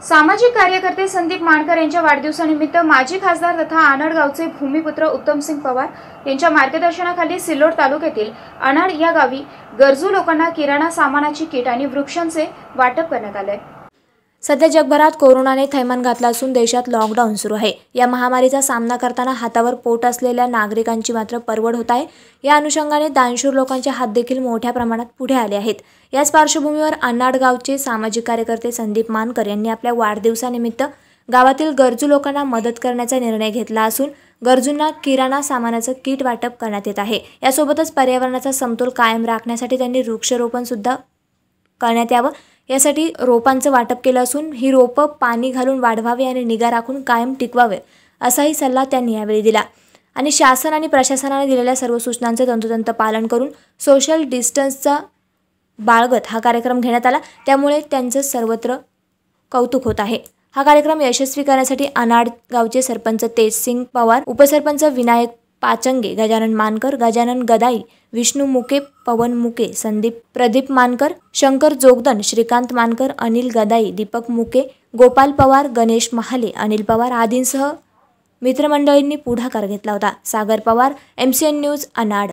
सामाजिक कार्यकर्ते संदीप माणकर यांच्या वाढदिवसानिमित्त माजी खासदार तथा आनडगावचे भूमिपुत्र उत्तमसिंग पवार यांच्या मार्गदर्शनाखाली सिल्लोड तालुक्यातील अनाड या गावी गरजू लोकांना किराणा सामानाची किट आणि वृक्षांचे वाटप करण्यात आले सध्या जगभरात कोरोनाने थैमान घातला असून देशात लॉकडाऊन सुरू आहे या महामारीचा सामना करताना हातावर पोट असलेल्या नागरिकांची मात्र परवड होत आहे या अनुषंगाने दानशूर लोकांचे हात देखील मोठ्या प्रमाणात पुढे आले आहेत याच पार्श्वभूमीवर अन्नाडगावचे सामाजिक कार्यकर्ते संदीप मानकर यांनी आपल्या वाढदिवसानिमित्त गावातील गरजू लोकांना मदत करण्याचा निर्णय घेतला असून गरजूंना किराणा सामानाचं किट वाटप करण्यात येत आहे यासोबतच पर्यावरणाचा समतोल कायम राखण्यासाठी त्यांनी वृक्षारोपण सुद्धा करण्यात यावं यासाठी रोपांचं वाटप केलं असून ही रोपं पाणी घालून वाढवावे आणि निगा राखून कायम टिकवावे असाही सल्ला त्यांनी यावेळी दिला आणि शासन आणि प्रशासनाने दिलेल्या सर्व सूचनांचं तंतोतंत पालन करून सोशल डिस्टन्सचा बाळगत हा कार्यक्रम घेण्यात आला त्यामुळे त्यांचं सर्वत्र कौतुक होत आहे हा कार्यक्रम यशस्वी करण्यासाठी अनाड गावचे सरपंच तेजसिंग पवार उपसरपंच विनायक पाचंगे गजानन मानकर गजानन गदाई विष्णू मुके पवन मुके संदीप प्रदीप मानकर शंकर जोगदन श्रीकांत मानकर अनिल गदाई दीपक मुके गोपाल पवार गणेश महाले अनिल पवार आदींसह मित्रमंडळींनी पुढाकार घेतला होता Sagar Pawar M C N news अनाड